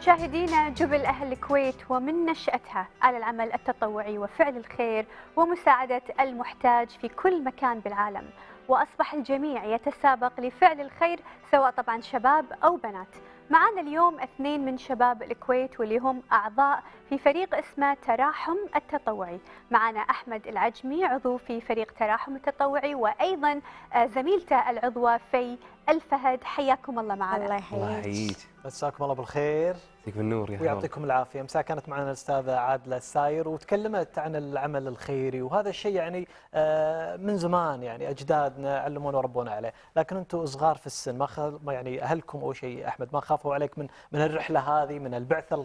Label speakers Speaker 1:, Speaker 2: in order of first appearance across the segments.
Speaker 1: مشاهدينا جبل أهل الكويت ومن نشأتها على العمل التطوعي وفعل الخير ومساعدة المحتاج في كل مكان بالعالم وأصبح الجميع يتسابق لفعل الخير سواء طبعا شباب أو بنات معنا اليوم اثنين من شباب الكويت واللي هم أعضاء في فريق اسمه تراحم التطوعي معنا أحمد العجمي عضو في فريق تراحم التطوعي وأيضا آه، زميلته العضوة في الفهد حياكم الله معنا الله يحييك الله
Speaker 2: يحييك مساكم الله بالخير يعطيك بالنور يا ويعطيكم العافيه مساء كانت معنا الاستاذه عادله الساير وتكلمت عن العمل الخيري وهذا الشيء يعني آه، من زمان يعني اجدادنا علمونا وربونا عليه لكن انتم صغار في السن ما يعني اهلكم او شيء احمد ما خافوا عليك من من الرحله هذه من البعثه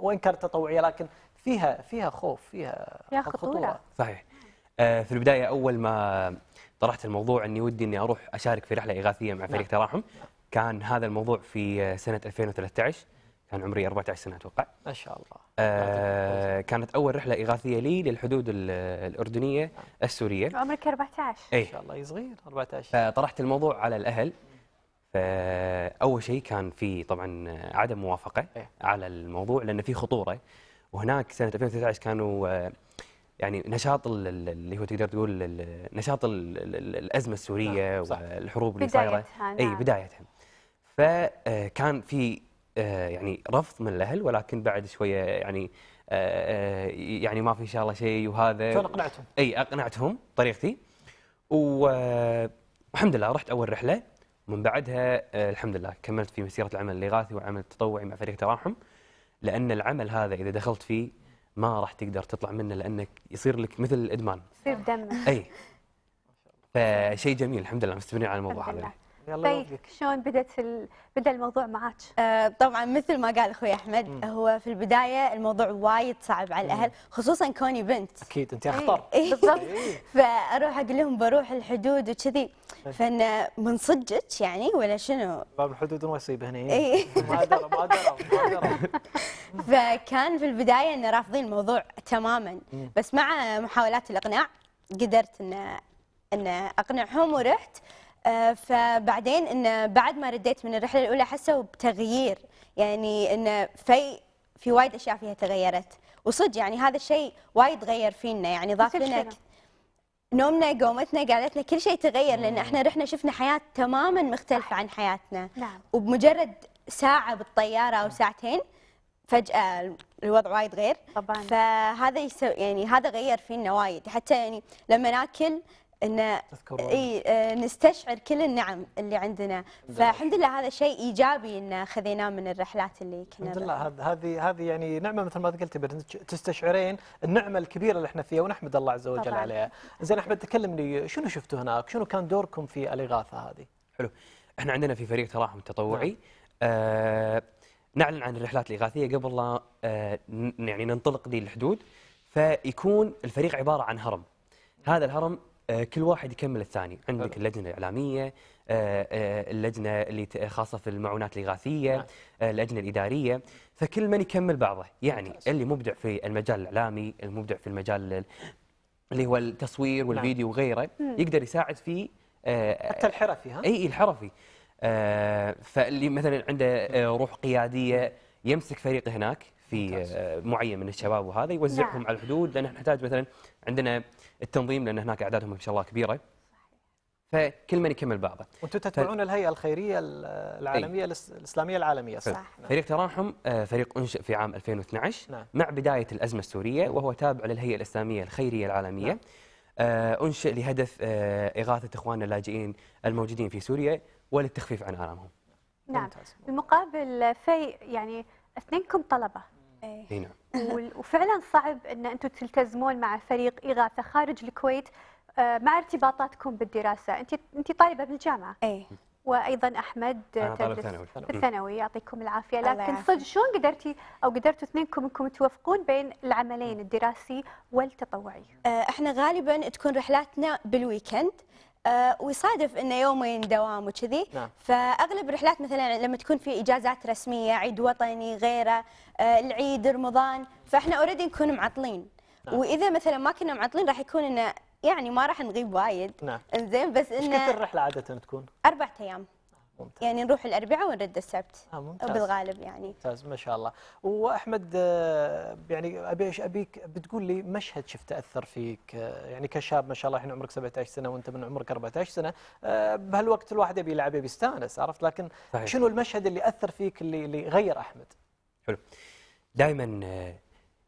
Speaker 2: وان كانت تطوعيه لكن فيها فيها خوف فيها خطوره
Speaker 3: صحيح آه، في البدايه اول ما طرحت الموضوع اني ودي اني اروح اشارك في رحله اغاثيه مع فريق نعم. تراحم كان هذا الموضوع في آه، سنه 2013 كان عمري 14 سنه اتوقع ما شاء الله آه كانت اول رحله اغاثيه لي للحدود الاردنيه السوريه نعم.
Speaker 1: عمرك 14 اي ما شاء الله
Speaker 2: صغير 14 فطرحت
Speaker 3: الموضوع على الاهل فاول شيء كان في طبعا عدم موافقه إيه. على الموضوع لان في خطوره وهناك سنه 2013 كانوا آه، يعني نشاط اللي هو تقدر تقول نشاط الازمه السوريه نعم، صح. والحروب اللي صايره نعم. اي بدايتها فكان آه، في آه، يعني رفض من الاهل ولكن بعد شويه يعني آه، يعني ما في ان شاء الله شيء وهذا شلون اقنعتهم؟ اي اقنعتهم بطريقتي والحمد لله رحت اول رحله ومن بعدها الحمد لله كملت في مسيره العمل الاغاثي وعمل تطوعي مع فريق تراحم لان العمل هذا اذا دخلت فيه ما راح تقدر تطلع منه لانك يصير لك مثل الادمان
Speaker 1: يصير دمنا اي
Speaker 3: فشيء جميل الحمد لله مستمرين على الموضوع هذا
Speaker 1: يلا طيب شلون بدت ال... بدا الموضوع معك؟
Speaker 4: آه طبعا مثل ما قال اخوي احمد مم. هو في البدايه الموضوع وايد صعب على الاهل خصوصا كوني بنت
Speaker 2: اكيد انت اخطر إيه، إيه. بالضبط
Speaker 4: إيه. فاروح اقول لهم بروح الحدود وكذي فان من صدقك يعني ولا شنو؟
Speaker 2: باب الحدود ما يصيب هنا اي ما درى ما درى
Speaker 4: فكان في البدايه انه رافضين الموضوع تماما مم. بس مع محاولات الاقناع قدرت ان ان اقنعهم ورحت آه، فبعدين ان بعد ما رديت من الرحله الاولى حسوا بتغيير يعني انه في في وايد اشياء فيها تغيرت وصدق يعني هذا الشيء وايد غير فينا يعني ضاف لنا نومنا قومتنا قالت لنا كل شيء تغير لان احنا رحنا شفنا حياه تماما مختلفه عن حياتنا نعم. وبمجرد ساعه بالطياره او نعم. ساعتين فجأة الوضع وايد غير طبعا فهذا يسوي يعني هذا غير فينا وايد حتى يعني لما ناكل ان تذكرون. اي آه، نستشعر كل النعم اللي عندنا نعم. فالحمد لله هذا شيء ايجابي ان خذيناه من الرحلات اللي كنا الحمد لله
Speaker 2: هذه هذه يعني نعمه مثل ما قلتي تستشعرين النعمه الكبيره اللي احنا فيها ونحمد الله عز وجل عليها زين احمد تكلمني شنو شفتوا هناك شنو كان دوركم في الاغاثه هذه
Speaker 3: حلو احنا عندنا في فريق تراحم تطوعي نعم. آه نعلن عن الرحلات الاغاثيه قبل لا آه يعني ننطلق للحدود فيكون الفريق عباره عن هرم هذا الهرم آه، كل واحد يكمل الثاني عندك هلو. اللجنه الاعلاميه آه، آه، اللجنه اللي خاصه في المعونات الاغاثيه نعم. اللجنه الاداريه فكل من يكمل بعضه يعني ممتاز. اللي مبدع في المجال الاعلامي المبدع في المجال اللي هو التصوير نعم. والفيديو نعم. وغيره يقدر يساعد في حتى الحرفي ها اي الحرفي فاللي مثلا عنده روح قياديه يمسك فريق هناك في آه، معين من الشباب وهذا يوزعهم نعم. على الحدود لان نحتاج مثلا عندنا التنظيم لان هناك اعدادهم ما شاء الله كبيره فكل من يكمل بعضه
Speaker 2: وانتم تتبعون ف... الهيئه الخيريه إيه. العالميه أي. الاسلاميه العالميه صح نعم.
Speaker 3: فريق تراحم آه، فريق انشئ في عام 2012 نعم. مع بدايه الازمه السوريه وهو تابع للهيئه الاسلاميه الخيريه العالميه نعم. آه، انشئ لهدف اغاثه اخواننا اللاجئين الموجودين في سوريا وللتخفيف عن الامهم
Speaker 1: نعم بالمقابل في يعني اثنينكم طلبه إيه. اي نعم وفعلا صعب ان انتم تلتزمون مع فريق اغاثه خارج الكويت آه، مع ارتباطاتكم بالدراسه انت انت طالبه بالجامعه اي وايضا احمد تدرس بالثانوي يعطيكم العافيه لكن صدق شلون قدرتي او قدرتوا اثنينكم انكم توفقون بين العملين الدراسي والتطوعي؟ آه، احنا غالبا تكون رحلاتنا بالويكند آه،
Speaker 4: ويصادف انه يومين دوام وكذي نعم. فاغلب الرحلات مثلا لما تكون في اجازات رسميه عيد وطني غيره آه العيد رمضان فاحنا اوريدي نكون معطلين نعم. واذا مثلا ما كنا معطلين راح يكون انه يعني ما راح نغيب وايد نعم انزين بس انه كثر الرحله
Speaker 2: عاده تكون؟
Speaker 4: اربع ايام ممتاز. يعني نروح الاربعاء ونرد السبت آه ممتاز. بالغالب يعني
Speaker 2: ممتاز ما شاء الله واحمد آه، يعني ابي ابيك بتقول لي مشهد شفته اثر فيك آه، يعني كشاب ما شاء الله الحين عمرك 17 سنه وانت من عمرك 14 سنه آه، بهالوقت الواحد يبي يلعب يبي يستانس عرفت لكن صحيح. شنو المشهد اللي اثر فيك اللي اللي غير احمد
Speaker 3: حلو دائما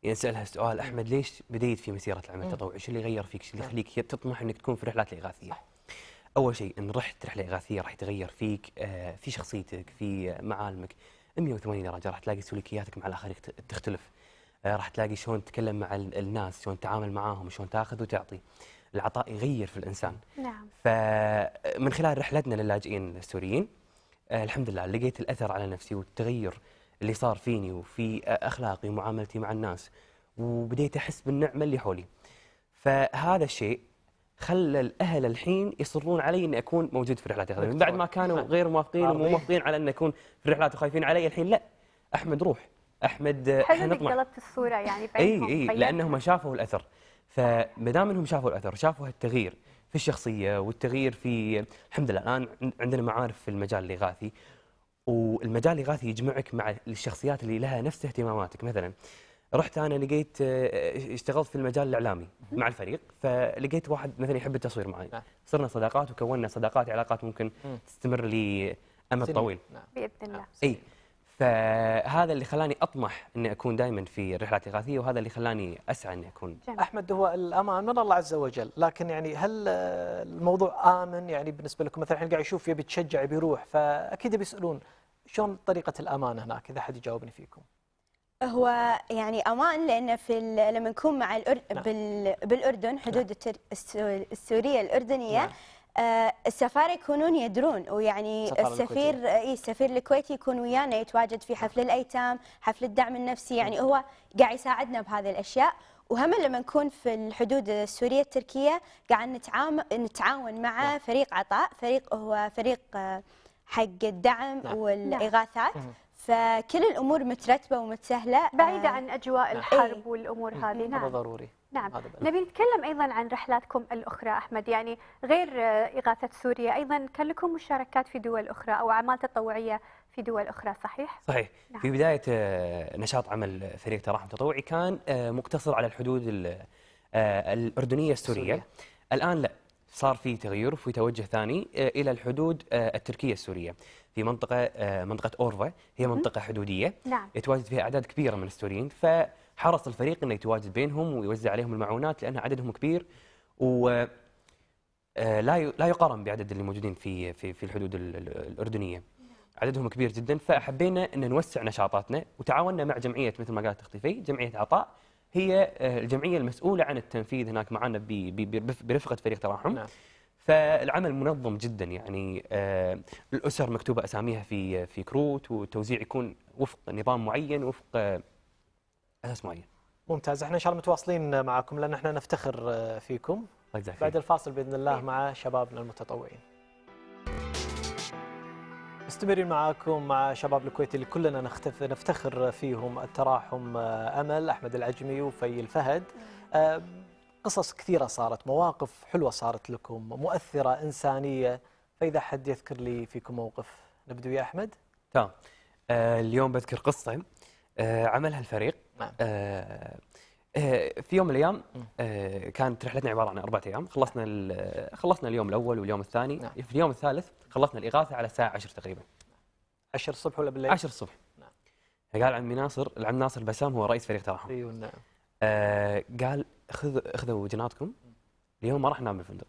Speaker 3: ينسال يعني السؤال احمد ليش بديت في مسيره العمل التطوعي؟ شو اللي غير فيك؟ شو اللي يخليك تطمح انك تكون في الرحلات الاغاثيه؟ صح. اول شيء ان رحت رحله اغاثيه راح يتغير فيك آه، في شخصيتك في معالمك 180 درجه راح تلاقي سلوكياتك مع الاخرين تختلف آه، راح تلاقي شلون تتكلم مع الناس شلون تتعامل معاهم شلون تاخذ وتعطي العطاء يغير في الانسان نعم فمن خلال رحلتنا للاجئين السوريين آه، الحمد لله لقيت الاثر على نفسي والتغير اللي صار فيني وفي اخلاقي ومعاملتي مع الناس وبديت احس بالنعمه اللي حولي فهذا الشيء خلى الاهل الحين يصرون علي اني اكون موجود في الرحلات يا بعد ما كانوا غير موافقين ومو موافقين على اني اكون في الرحلات وخايفين علي الحين لا احمد روح احمد آه، احنا نطمع
Speaker 1: قلبت الصوره يعني اي اي طيب. لانهم
Speaker 3: شافوا الاثر فما دام انهم شافوا الاثر شافوا التغيير في الشخصيه والتغيير في الحمد لله الان عندنا معارف في المجال الاغاثي والمجال الاغاثي يجمعك مع الشخصيات اللي لها نفس اهتماماتك مثلا رحت انا لقيت آه، آه، اشتغلت في المجال الاعلامي مع الفريق فلقيت واحد مثلا يحب التصوير معي نعم. صرنا صداقات وكوننا صداقات علاقات ممكن تستمر لي امد طويل
Speaker 1: نعم. باذن الله نعم. اي
Speaker 3: فهذا اللي خلاني اطمح اني اكون دائما في الرحلات الاغاثيه وهذا اللي خلاني اسعى اني اكون
Speaker 2: جميل. احمد هو الامان من الله عز وجل لكن يعني هل آه، الموضوع امن يعني بالنسبه لكم مثلا الحين قاعد يشوف يبي يتشجع بيروح فاكيد بيسالون شلون طريقه الامان هناك اذا حد يجاوبني فيكم
Speaker 4: هو يعني امان لان في لما نكون مع الأر... نعم. بال... بالاردن نعم. حدود التر... السوريه الاردنيه نعم. آه السفاره يكونون يدرون ويعني السفير آه السفير الكويتي يكون ويانا يتواجد في حفل الايتام، حفل الدعم النفسي يعني هو قاعد يساعدنا بهذه الاشياء وهم لما نكون في الحدود السوريه التركيه قاعد نتعاون نتعاون مع لا. فريق عطاء، فريق هو فريق آه، حق الدعم لا. والاغاثات لا.
Speaker 1: فكل الامور مترتبه ومتسهله بعيده آه، عن اجواء الحرب ايه والامور إيه. هذه نعم هذا ضروري
Speaker 2: نعم هذا نبي
Speaker 1: نتكلم ايضا عن رحلاتكم الاخرى احمد يعني غير آه، اغاثه سوريا ايضا كان لكم مشاركات في دول اخرى او اعمال تطوعيه في دول اخرى صحيح؟
Speaker 3: صحيح نعم. في بدايه آه، نشاط عمل فريق تراحم تطوعي كان مقتصر على الحدود الاردنيه السوريه الان لا صار في تغير في توجه ثاني آه، الى الحدود آه، التركيه السوريه في منطقه آه، منطقه اورفا هي منطقه حدوديه نعم. يتواجد فيها اعداد كبيره من السوريين فحرص الفريق انه يتواجد بينهم ويوزع عليهم المعونات لان عددهم كبير و لا لا يقارن بعدد اللي موجودين في في في الحدود الاردنيه عددهم كبير جدا فحبينا ان نوسع نشاطاتنا وتعاوننا مع جمعيه مثل ما قالت اختي في جمعيه عطاء هي آه، الجمعيه المسؤوله عن التنفيذ هناك معنا برفقه فريق تراحم نعم. فالعمل منظم جدا يعني آه، الاسر مكتوبه اساميها في في كروت والتوزيع يكون وفق نظام معين وفق آه،
Speaker 2: اساس معين. ممتاز احنا ان شاء الله متواصلين معكم لان احنا نفتخر فيكم. بعد الفاصل باذن الله إيه. مع شبابنا المتطوعين. مستمرين معاكم مع شباب الكويت اللي كلنا نفتخر فيهم التراحم آه، امل احمد العجمي وفي الفهد آه، قصص كثيره صارت مواقف حلوه صارت لكم مؤثره انسانيه فاذا حد يذكر لي فيكم موقف نبدو يا احمد
Speaker 3: تمام آه، اليوم بذكر قصه عملها الفريق نعم آه، في يوم من الايام آه، كانت رحلتنا عباره عن اربعة ايام خلصنا آه، خلصنا اليوم الاول واليوم الثاني نعم. في اليوم الثالث خلصنا الاغاثه على الساعه 10 تقريبا 10 الصبح ولا بالليل 10 الصبح نعم فقال عمي ناصر العم ناصر بسام هو رئيس فريق تراحم ايوه نعم آه قال خذ خذوا جناتكم اليوم ما راح ننام بالفندق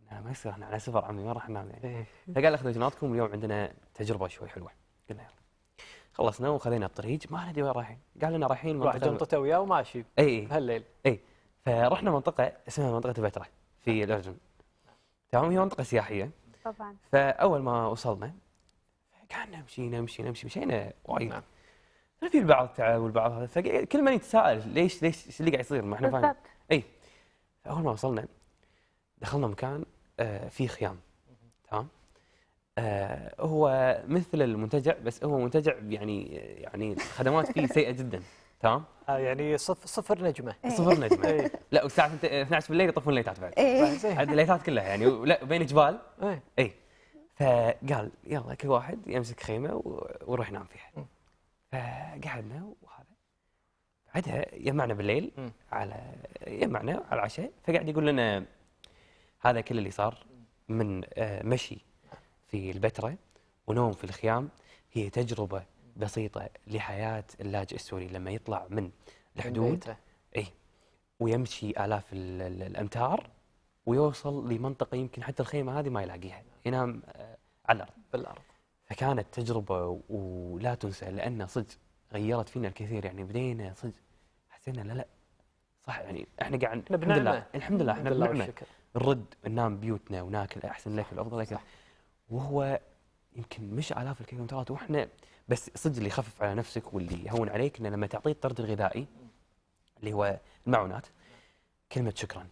Speaker 3: قلنا ما يصير احنا على سفر عمي ما راح ننام يعني إيه. فقال اخذوا جناتكم اليوم عندنا تجربه شوي حلوه قلنا يلا خلصنا وخذينا الطريق ما ندري وين رايحين قال لنا رايحين منطقه جنطته
Speaker 2: وياه وماشي اي هالليل
Speaker 3: اي فرحنا منطقه اسمها منطقه بتره في نعم. الاردن تمام هي منطقه سياحيه طبعا فاول ما وصلنا قعدنا نمشي نمشي نمشي مشينا وايد نعم في البعض تعب والبعض هذا فكل من يتساءل ليش ليش ايش اللي قاعد يصير ما احنا فاهمين اي فاول ما وصلنا دخلنا مكان آه فيه خيام تمام آه، هو مثل المنتجع بس هو منتجع يعني يعني الخدمات فيه سيئه جدا تمام آه يعني صف صفر نجمه إيه. صفر نجمه إيه. لا والساعه 12 بالليل يطفون الليتات بعد إيه. الليتات كلها يعني لا بين جبال اي إيه. فقال يلا كل واحد يمسك خيمه وروح ينام فيها فقعدنا وهذا بعدها يمعنا بالليل على يمعنا على العشاء فقعد يقول لنا هذا كل اللي صار من آه، مشي في البتراء ونوم في الخيام هي تجربة بسيطة لحياة اللاجئ السوري لما يطلع من الحدود اي ويمشي آلاف الأمتار ويوصل لمنطقة يمكن حتى الخيمة هذه ما يلاقيها ينام آه، على الأرض بالأرض فكانت تجربة ولا تنسى لأن صدق غيرت فينا الكثير يعني بدينا صدق حسينا لا لا صح يعني احنا قاعد الحمد لله الحمد لله احنا بنعمل نرد ننام بيوتنا وناكل احسن الافضل لك صح. وهو يمكن مش الاف الكيلومترات واحنا بس صدق اللي يخفف على نفسك واللي يهون عليك انه لما تعطيه الطرد الغذائي اللي هو المعونات كلمه شكرا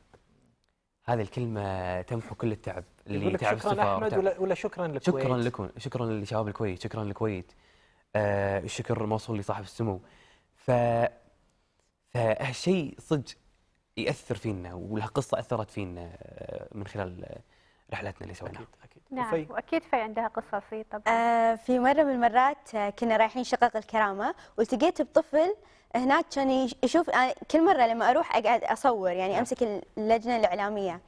Speaker 3: هذه الكلمه تمحو كل التعب اللي تعب السفاره شكرا احمد ولا, ولا شكرا للكويت شكرا لكم شكرا لشباب الكويت شكرا للكويت آه الشكر موصول لصاحب السمو ف فهالشيء صدق ياثر فينا قصه اثرت فينا آه، من خلال رحلاتنا اللي سويناها اكيد اكيد نعم وفي.
Speaker 1: واكيد في عندها قصصي طبعا آه في مره من المرات آه،
Speaker 4: كنا رايحين شقق الكرامه والتقيت بطفل هناك كان يشوف آه، كل مره لما اروح اقعد اصور يعني نعم. امسك اللجنه الاعلاميه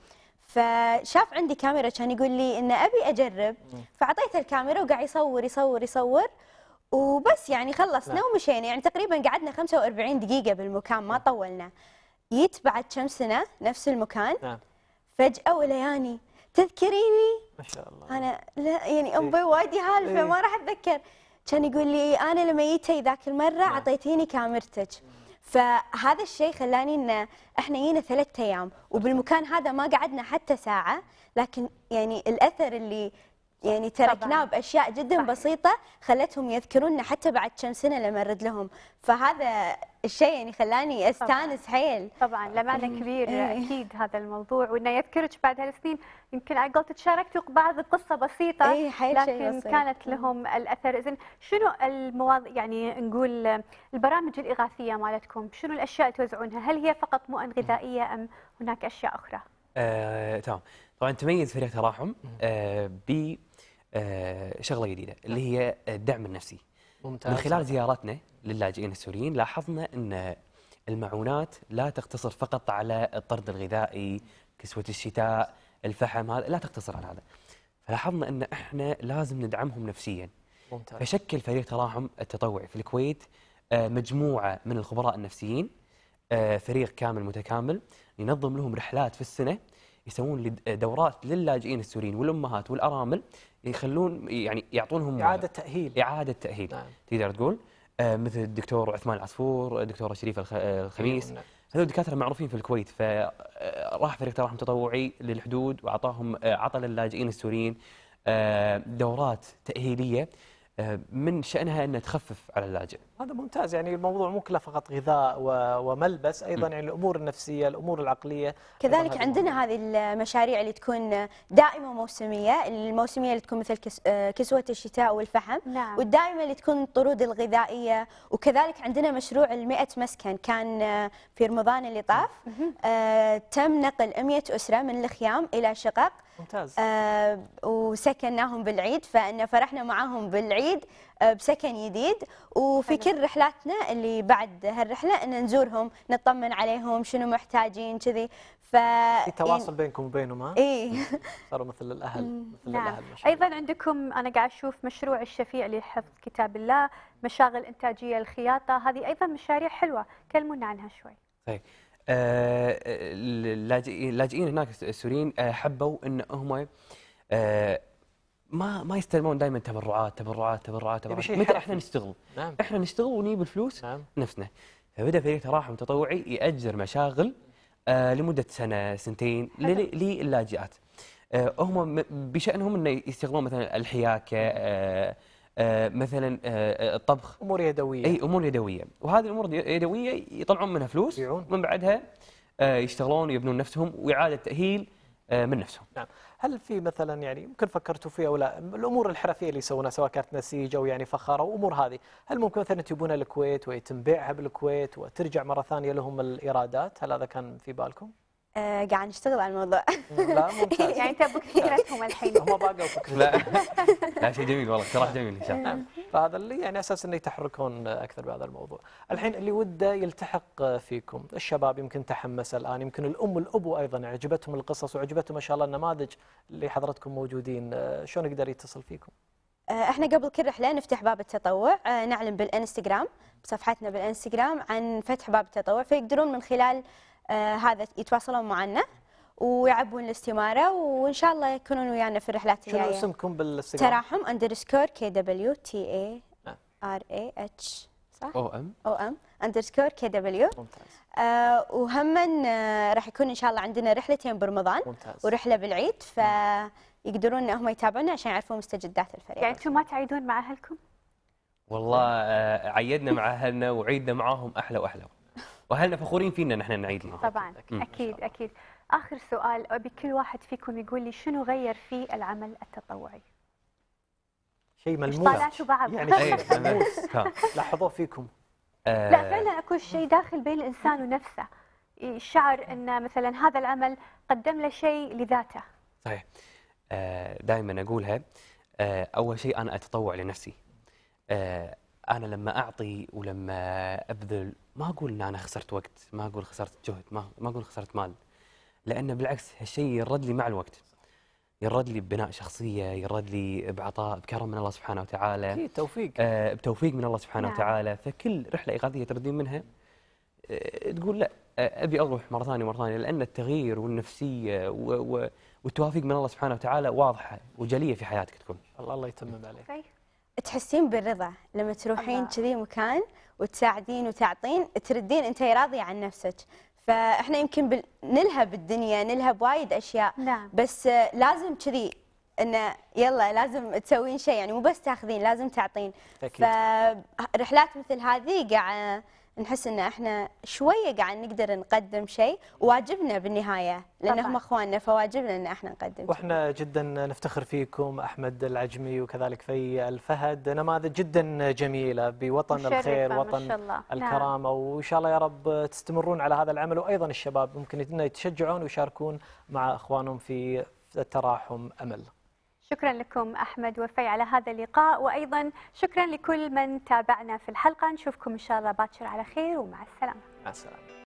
Speaker 4: فشاف عندي كاميرا كان يقول لي انه ابي اجرب فاعطيته الكاميرا وقاعد يصور يصور يصور وبس يعني خلصنا نعم. ومشينا يعني تقريبا قعدنا 45 دقيقه بالمكان ما نعم. طولنا جيت بعد كم سنه نفس المكان نعم. فجاه ولياني تذكريني؟ ما شاء الله انا لا يعني امي إيه. وايد يهالفه إيه؟ ما راح اتذكر كان يقول لي انا لما جيتي ذاك المره نعم. اعطيتيني كاميرتك فهذا الشيء خلاني ان احنا جينا ثلاثة ايام وبالمكان هذا ما قعدنا حتى ساعه لكن يعني الاثر اللي يعني تركناه باشياء جدا صحيح. بسيطه خلتهم يذكروننا حتى بعد كم سنه لما نرد لهم فهذا الشيء يعني خلاني استانس طبعاً.
Speaker 1: حيل طبعا لمانه كبير إيه. اكيد هذا الموضوع وانه يذكرك بعد هالسنين يمكن على قولتك شاركتوا بعض قصه بسيطه اي حيل لكن بسيط. كانت إيه. لهم الاثر زين شنو المواضيع يعني نقول البرامج الاغاثيه مالتكم شنو الاشياء اللي توزعونها هل هي فقط مؤن غذائيه ام هناك اشياء اخرى؟
Speaker 3: آه، تمام طبعا تميز فريق تراحم آه، ب آه، شغله جديده نعم. اللي هي الدعم النفسي
Speaker 2: ممتاز من خلال
Speaker 3: زيارتنا للاجئين السوريين لاحظنا ان المعونات لا تقتصر فقط على الطرد الغذائي كسوه الشتاء الفحم هذا لا تقتصر على هذا فلاحظنا ان احنا لازم ندعمهم نفسيا ممتاز فشكل فريق تراحم التطوعي في الكويت آه، مجموعه من الخبراء النفسيين آه، فريق كامل متكامل ينظم لهم رحلات في السنه يسوون دورات للاجئين السوريين والامهات والارامل يخلون يعني يعطونهم اعاده تاهيل اعاده تاهيل نعم. تقدر تقول آه، مثل الدكتور عثمان العصفور الدكتوره شريفه آه، الخميس أيوة، نعم. هذول الدكاتره معروفين في الكويت فراح آه، فريق تراحم تطوعي للحدود واعطاهم عطى للاجئين السوريين دورات تاهيليه من شانها ان تخفف على اللاجئ
Speaker 2: هذا ممتاز يعني الموضوع مو كله فقط غذاء وملبس ايضا يعني الامور النفسيه الامور العقليه كذلك
Speaker 4: عندنا هذه المشاريع اللي تكون دائمه وموسميه الموسميه اللي تكون مثل كسوه الشتاء والفحم نعم. والدائمه اللي تكون الطرود الغذائيه وكذلك عندنا مشروع ال100 مسكن كان في رمضان اللي طاف آه تم نقل 100 اسره من الخيام الى شقق ممتاز آه وسكناهم بالعيد فان فرحنا معاهم بالعيد بسكن جديد وفي كل رحلاتنا اللي بعد هالرحله ان نزورهم نطمن عليهم
Speaker 1: شنو محتاجين كذي ف في يعني تواصل
Speaker 2: بينكم وبينهم ها؟ اي صاروا مثل الاهل مثل نعم. الاهل
Speaker 1: ايضا عندكم انا قاعد اشوف مشروع الشفيع لحفظ كتاب الله، مشاغل انتاجيه الخياطه، هذه ايضا مشاريع حلوه، كلمونا عنها شوي.
Speaker 3: طيب اللاجئين آه، آه، هناك السوريين آه، حبوا ان هم ما ما يستلمون دائما تبرعات تبرعات تبرعات تبرعات متى احنا نشتغل؟ نعم. احنا نشتغل ونجيب الفلوس نعم. نفسنا فبدا فريق تراحم تطوعي ياجر مشاغل آه لمده سنه سنتين للاجئات آه هم بشانهم انه يستغلون مثلا الحياكه آه آه مثلا آه, آه، الطبخ امور يدويه اي امور يدويه وهذه الامور اليدويه يطلعون منها فلوس يبيعون من بعدها آه يشتغلون ويبنون نفسهم واعاده تاهيل آه، من نفسهم
Speaker 2: نعم هل في مثلا يعني ممكن فكرتوا فيها ولا الامور الحرفيه اللي يسوونها سواء كانت نسيج او يعني فخاره وامور هذه هل ممكن مثلا تجيبونها الكويت ويتم بيعها بالكويت وترجع مره ثانيه لهم الايرادات هل هذا كان في بالكم
Speaker 4: آه قاعد نشتغل على الموضوع لا ممتاز يعني تبوا فكرتهم
Speaker 3: الحين هم باقوا فكرتهم لا لا شيء جميل والله اقتراح جميل ان شاء نعم
Speaker 2: فهذا اللي يعني اساس انه يتحركون اكثر بهذا الموضوع الحين اللي وده يلتحق فيكم الشباب يمكن تحمس الان يمكن الام والابو ايضا عجبتهم القصص وعجبتهم ما شاء الله النماذج اللي حضرتكم موجودين آه، شلون يقدر يتصل فيكم
Speaker 4: آه، احنا قبل كل رحله نفتح باب التطوع نعلن بالانستغرام بصفحتنا بالانستغرام عن فتح باب التطوع فيقدرون من خلال آه، هذا يتواصلون معنا ويعبون الاستماره وان شاء الله يكونون ويانا في الرحلات الجايه. شنو اسمكم
Speaker 2: بالانستغرام؟ تراحم
Speaker 4: اندرسكور كي دبليو تي اي ار اي اتش صح؟ او ام او ام اندرسكور كي دبليو ممتاز آه وهم آه راح يكون ان شاء الله عندنا رحلتين برمضان ممتاز ورحله بالعيد فيقدرون هم يتابعونا عشان يعرفون مستجدات الفريق. يعني انتم ما تعيدون مع
Speaker 1: اهلكم؟ والله
Speaker 3: آه عيدنا مع اهلنا وعيدنا معاهم احلى واحلى. واهلنا فخورين فينا ان احنا نعيد لهم طبعا
Speaker 1: اكيد اكيد, اخر سؤال ابي كل واحد فيكم يقول لي شنو غير في العمل التطوعي
Speaker 2: شيء ملموس طالعتوا بعض يعني شيء إيه، ملموس لاحظوه فيكم آه. لا فعلا
Speaker 1: اكو شيء داخل بين الانسان ونفسه شعر ان مثلا هذا العمل قدم له شيء لذاته
Speaker 2: صحيح
Speaker 3: آه، دائما اقولها آه، اول شيء انا اتطوع لنفسي انا لما اعطي ولما ابذل ما اقول ان انا خسرت وقت ما اقول خسرت جهد ما ما اقول خسرت مال لان بالعكس هالشيء يرد لي مع الوقت يرد لي ببناء شخصيه يرد لي بعطاء بكرم من الله سبحانه وتعالى اكيد توفيق آه بتوفيق من الله سبحانه نعم. وتعالى فكل رحله اغاثيه تردين منها آه تقول لا آه ابي اروح مره ثانيه مره ثانيه لان التغيير والنفسيه و و والتوافيق من الله سبحانه وتعالى واضحه وجليه في حياتك تكون الله الله يتمم عليك
Speaker 4: تحسين بالرضا لما تروحين كذي مكان وتساعدين وتعطين تردين انت راضيه عن نفسك فاحنا يمكن نلهب بالدنيا نلهب وايد اشياء نعم. بس لازم كذي انه يلا لازم تسوين شيء يعني مو بس تاخذين لازم تعطين أكيد. فرحلات مثل هذه قاعد نحس ان احنا شويه قاعد نقدر نقدم شيء واجبنا بالنهايه لان هم اخواننا فواجبنا ان احنا نقدم
Speaker 2: واحنا جدا نفتخر فيكم احمد العجمي وكذلك في الفهد نماذج جدا جميله بوطن الخير وطن نعم. الكرامه نعم. وان شاء الله يا رب تستمرون على هذا العمل وايضا الشباب ممكن يتشجعون ويشاركون مع اخوانهم في التراحم امل
Speaker 1: شكرا لكم أحمد وفي على هذا اللقاء وأيضا شكرا لكل من تابعنا في الحلقة نشوفكم إن شاء الله باكر على خير ومع السلامة
Speaker 2: مع السلامة